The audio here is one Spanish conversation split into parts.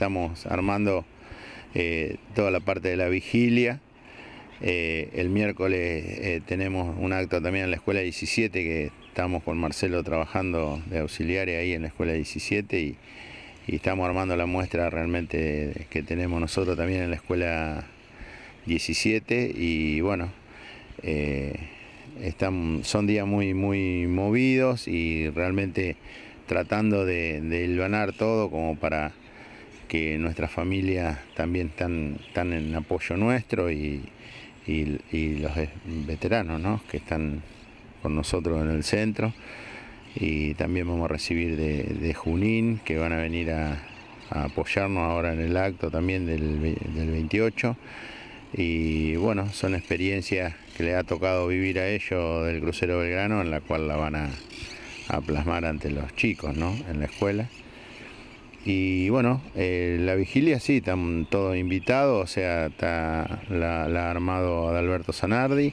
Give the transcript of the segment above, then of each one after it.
estamos armando eh, toda la parte de la vigilia. Eh, el miércoles eh, tenemos un acto también en la escuela 17, que estamos con Marcelo trabajando de auxiliar ahí en la escuela 17 y, estamos armando la muestra realmente que tenemos nosotros también en la escuela 17 y bueno, están, son días muy, muy movidos y realmente tratando de, de todo como para que nuestras familias también están, en apoyo nuestro y, los veteranos ¿no? que están con nosotros en el centro. Y también vamos a recibir de, Junín, que van a venir a, apoyarnos ahora en el acto también del, 28. Y bueno, son experiencias que le ha tocado vivir a ellos del crucero Belgrano, en la cual la van a, a plasmar ante los chicos, ¿no? En la escuela. Y bueno, eh, la vigilia sí, están todos invitados, o sea, está la, armado Adalberto Zanardi,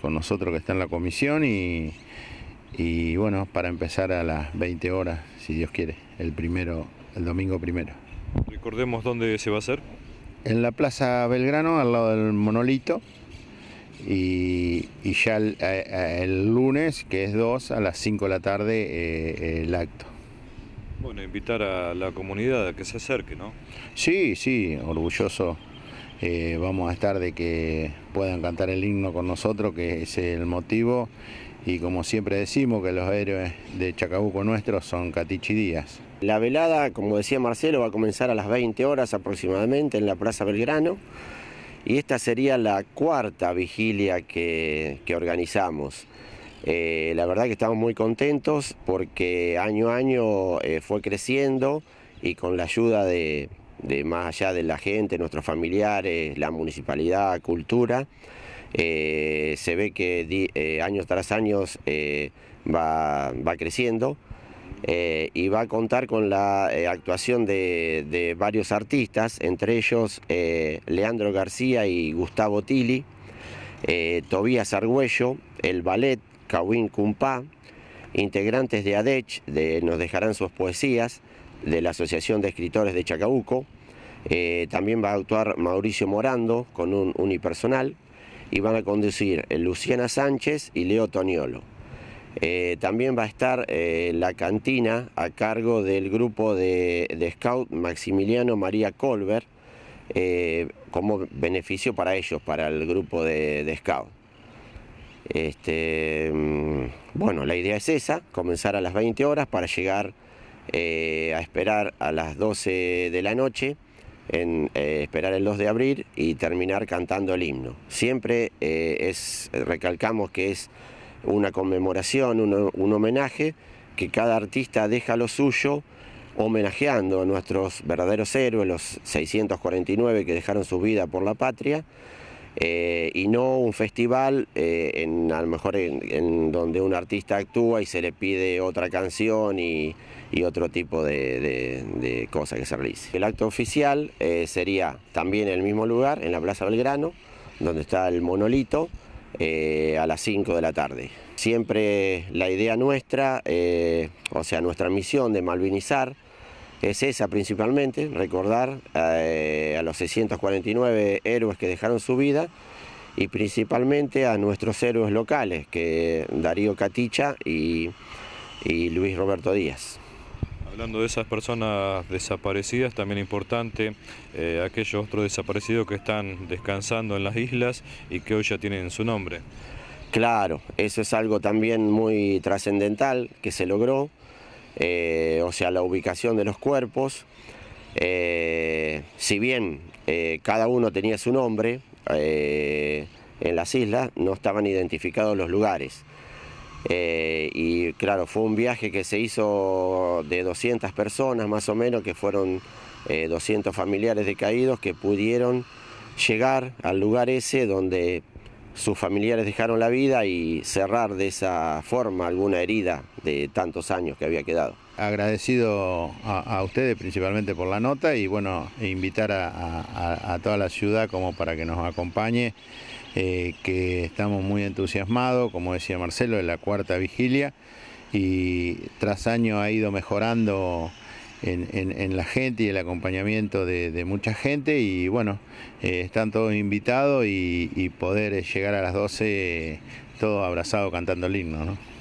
con nosotros que está en la comisión y, bueno, para empezar a las 20 horas, si Dios quiere, el primero, el domingo primero. Recordemos dónde se va a hacer. En la Plaza Belgrano, al lado del monolito, y, ya el, lunes, que es 2, a las 5 de la tarde, eh, el acto. Bueno, invitar a la comunidad a que se acerque, ¿no? Sí, sí, orgulloso. Eh, vamos a estar de que puedan cantar el himno con nosotros, que es el motivo. Y como siempre decimos, que los héroes de Chacabuco nuestros son Catichi Díaz. La velada, como decía Marcelo, va a comenzar a las 20 horas aproximadamente en la Plaza Belgrano. Y esta sería la cuarta vigilia que, que organizamos. Eh, la verdad que estamos muy contentos porque año a año eh, fue creciendo y con la ayuda de, más allá de la gente, nuestros familiares, la municipalidad, cultura, eh, se ve que año tras año va, creciendo. y va a contar con la actuación de, varios artistas, entre ellos Leandro García y Gustavo Tili, Tobías Argüello, el ballet, Kawin Kumpa, integrantes de ADECH, de, nos dejarán sus poesías, de la Asociación de Escritores de Chacabuco. Eh, también va a actuar Mauricio Morando con un unipersonal y van a conducir eh, Luciana Sánchez y Leo Toniolo. Eh, también va a estar la cantina a cargo del grupo de, scout Maximiliano María Colbert como beneficio para ellos, para el grupo de, de scout. Este, mm, bueno, la idea es esa, comenzar a las 20 horas para llegar eh, a esperar a las 12 de la noche, en, eh, esperar el 2 de abril y terminar cantando el himno. Siempre eh, es, recalcamos que es una conmemoración, un, un homenaje, que cada artista deja lo suyo homenajeando a nuestros verdaderos héroes, los 649 que dejaron su vida por la patria. Eh, y no un festival eh, en, a lo mejor en, donde un artista actúa y se le pide otra canción y, otro tipo de, cosas que se realice. El acto oficial eh, sería también en el mismo lugar, en la Plaza Belgrano, donde está el monolito, a las 5 de la tarde. Siempre la idea nuestra, o sea, nuestra misión de malvinizar, es esa principalmente, recordar eh, a los 649 héroes que dejaron su vida y principalmente a nuestros héroes locales, que Darío Caticha y, Luis Roberto Díaz. Hablando de esas personas desaparecidas, también importante, eh, aquellos otros desaparecidos que están descansando en las islas y que hoy ya tienen su nombre. Claro, eso es algo también muy trascendental que se logró, eh, o sea, la ubicación de los cuerpos. Eh, si bien eh, cada uno tenía su nombre en las islas, no estaban identificados los lugares. y claro, fue un viaje que se hizo de 200 personas más o menos, que fueron 200 familiares de caídos que pudieron llegar al lugar ese donde sus familiares dejaron la vida y cerrar de esa forma alguna herida de tantos años que había quedado. Agradecido a, ustedes principalmente por la nota y bueno, invitar a, toda la ciudad como para que nos acompañe, eh, que estamos muy entusiasmados, como decía Marcelo, de la cuarta vigilia y tras año ha ido mejorando en, la gente y el acompañamiento de, mucha gente y bueno, eh, están todos invitados y, poder eh, llegar a las 12 eh, todo abrazado cantando el himno.